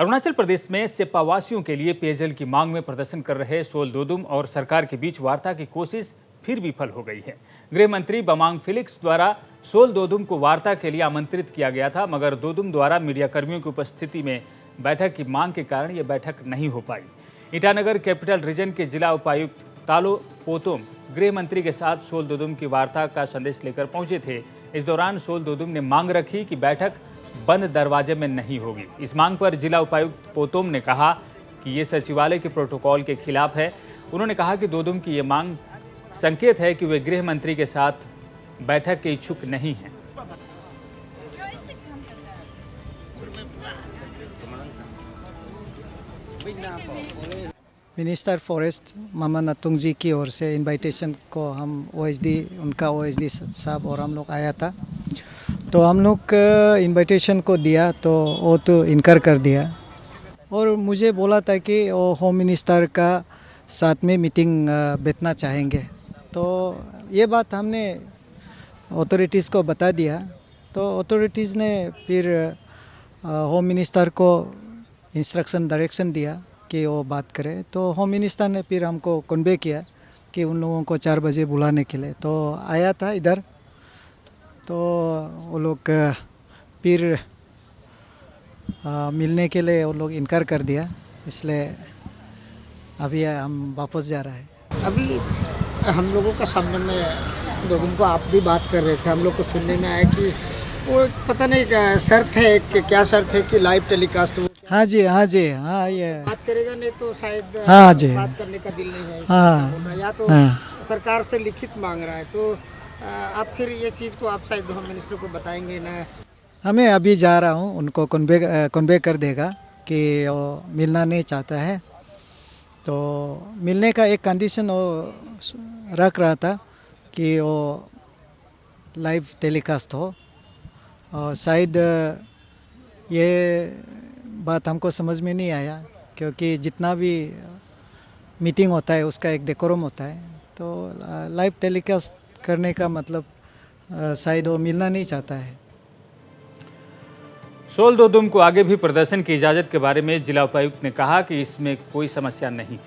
अरुणाचल प्रदेश में सिप्पावासियों के लिए पेयजल की मांग में प्रदर्शन कर रहे सोल दोदुम और सरकार के बीच वार्ता की कोशिश फिर विफल हो गई है गृह मंत्री बमांग फिलिक्स द्वारा सोल दोदुम को वार्ता के लिए आमंत्रित किया गया था मगर दोदुम द्वारा मीडियाकर्मियों की उपस्थिति में बैठक की मांग के कारण ये बैठक नहीं हो पाई ईटानगर कैपिटल रीजन के जिला उपायुक्त तालो पोतोम गृह मंत्री के साथ सोल दोदुम की वार्ता का संदेश लेकर पहुंचे थे इस दौरान सोल दोदुम ने मांग रखी कि बैठक बंद दरवाजे में नहीं होगी इस मांग पर जिला उपायुक्त पोतोम ने कहा कि ये सचिवालय के प्रोटोकॉल के खिलाफ है उन्होंने कहा कि दोदुम की ये मांग संकेत है कि वे गृह मंत्री के साथ बैठक के इच्छुक नहीं हैं मिनिस्टर फॉरेस्ट मामा नतुंगजी की ओर से इनविटेशन को हम ओएसडी उनका ओएसडी साहब और हम लोग आया था तो हम लोग इनविटेशन को दिया तो वो तो इनकार कर दिया और मुझे बोला था कि वो होम मिनिस्टर का साथ में मीटिंग बैठना चाहेंगे तो ये बात हमने अथॉरिटीज़ को बता दिया तो अथॉरिटीज़ ने फिर होम मिनिस्टर को इंस्ट्रक्शन डायरेक्शन दिया कि वो बात करें तो होम मिनिस्टर ने फिर हमको कन्वे किया कि उन लोगों को चार बजे बुलाने के लिए तो आया था इधर तो वो लोग फिर मिलने के लिए वो लोग इनकार कर दिया इसलिए अभी हम वापस जा रहा है अभी हम लोगों का सामने में लोगों को आप भी बात कर रहे थे हम लोग को सुनने में आया कि वो पता नहीं क्या शर्त है कि क्या शर्त है कि लाइव टेलीकास्ट हो हाँ जी हाँ जी हाँ ये बात करेगा नहीं तो शायद हाँ जी बात करने का दिल नहीं है हाँ या तो हाँ, सरकार से लिखित मांग रहा है तो आप फिर ये चीज़ को आप शायद होम मिनिस्टर को बताएंगे ना हमें अभी जा रहा हूँ उनको कन्वे कन्वे कर देगा कि वो मिलना नहीं चाहता है तो मिलने का एक कंडीशन वो रख रहा था कि वो लाइव टेलीकास्ट हो और शायद ये बात हमको समझ में नहीं आया क्योंकि जितना भी मीटिंग होता है उसका एक डेकोरम होता है तो लाइव टेलीकास्ट करने का मतलब शायद वो मिलना नहीं चाहता है सोल दो दुम को आगे भी प्रदर्शन की इजाज़त के बारे में जिला उपायुक्त ने कहा कि इसमें कोई समस्या नहीं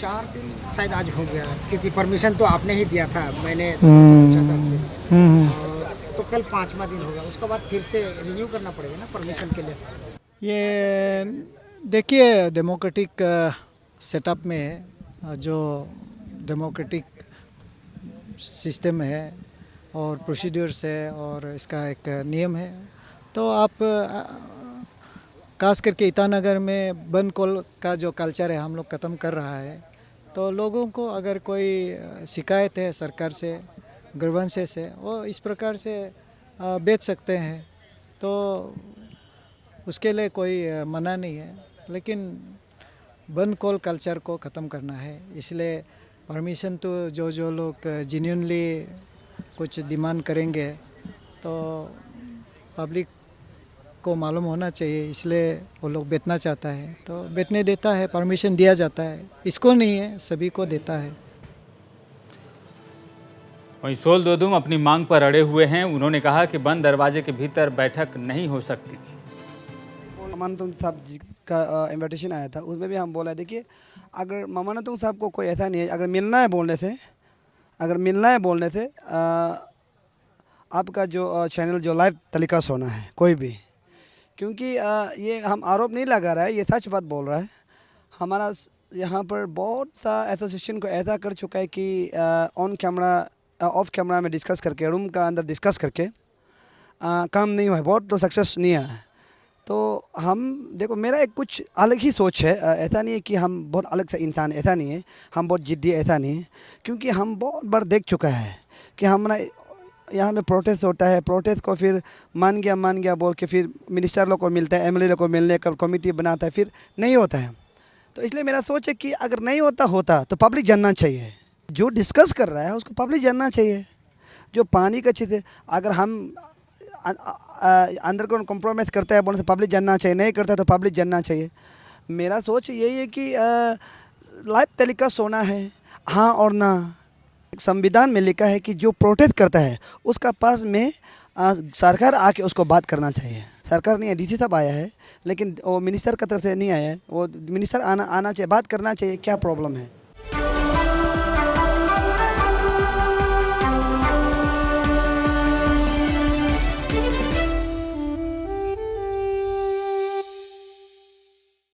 चार दिन शायद आज हो गया क्योंकि परमिशन तो आपने ही दिया था मैंने हम्म, हम्म, हम्म। तो कल पांचवा दिन हो गया उसके बाद फिर से रिन्यू करना पड़ेगा ना परमिशन के लिए ये देखिए डेमोक्रेटिक सेटअप में जो डेमोक्रेटिक सिस्टम है और प्रोसीड्यूर्स है और इसका एक नियम है तो आप खास करके ईटानगर में बन कोल का जो कल्चर है हम लोग ख़त्म कर रहा है तो लोगों को अगर कोई शिकायत है सरकार से ग्रवंसेस से वो इस प्रकार से बेच सकते हैं तो उसके लिए कोई मना नहीं है लेकिन बन कोल कल्चर को ख़त्म करना है इसलिए परमिशन तो जो जो लोग जेन्यूनली कुछ डिमांड करेंगे तो पब्लिक को मालूम होना चाहिए इसलिए वो लोग बेचना चाहता है तो बेचने देता है परमिशन दिया जाता है इसको नहीं है सभी को देता है वहीं सोल दो अपनी मांग पर अड़े हुए हैं उन्होंने कहा कि बंद दरवाजे के भीतर बैठक नहीं हो सकती ममानतुम साहब का इन्विटेशन आया था उसमें भी हम बोला देखिए अगर ममानतुंग साहब को कोई ऐसा नहीं है अगर मिलना है बोलने से अगर मिलना है बोलने से आ, आपका जो चैनल जो लाइव तलीका सोना है कोई भी क्योंकि आ, ये हम आरोप नहीं लगा रहा है ये सच बात बोल रहा है हमारा यहाँ पर बहुत सा एसोसिएशन को ऐसा कर चुका है कि ऑन कैमरा ऑफ कैमरा में डिस्कस करके रूम का अंदर डिस्कस करके आ, काम नहीं हुआ है बहुत तो सक्सेस नहीं आया है तो हम देखो मेरा एक कुछ अलग ही सोच है ऐसा नहीं है कि हम बहुत अलग सा इंसान ऐसा नहीं है हम बहुत ज़िद्दी ऐसा नहीं है क्योंकि हम बहुत बार देख चुका है कि हम ना यहाँ में प्रोटेस्ट होता है प्रोटेस्ट को फिर मान गया मान गया बोल के फिर मिनिस्टर लोग को मिलता है एम लोग को मिलने का कमेटी बनाता है फिर नहीं होता है तो इसलिए मेरा सोच है कि अगर नहीं होता होता तो पब्लिक जानना चाहिए जो डिस्कस कर रहा है उसको पब्लिक जानना चाहिए जो पानी का चीज़ है अगर हम अंडरग्राउंड अं, अं, कॉम्प्रोमाइज़ करता है बोलने से पब्लिक जानना चाहिए नहीं करता तो पब्लिक जानना चाहिए मेरा सोच यही है कि लाइव तरीका सोना है हाँ और ना संविधान में लिखा है कि जो प्रोटेस्ट करता है उसका पास में आ, सरकार आके उसको बात करना चाहिए सरकार नहीं डी साहब आया है लेकिन वो मिनिस्टर की तरफ से नहीं आया है वो मिनिस्टर आना आना चाहिए बात करना चाहिए क्या प्रॉब्लम है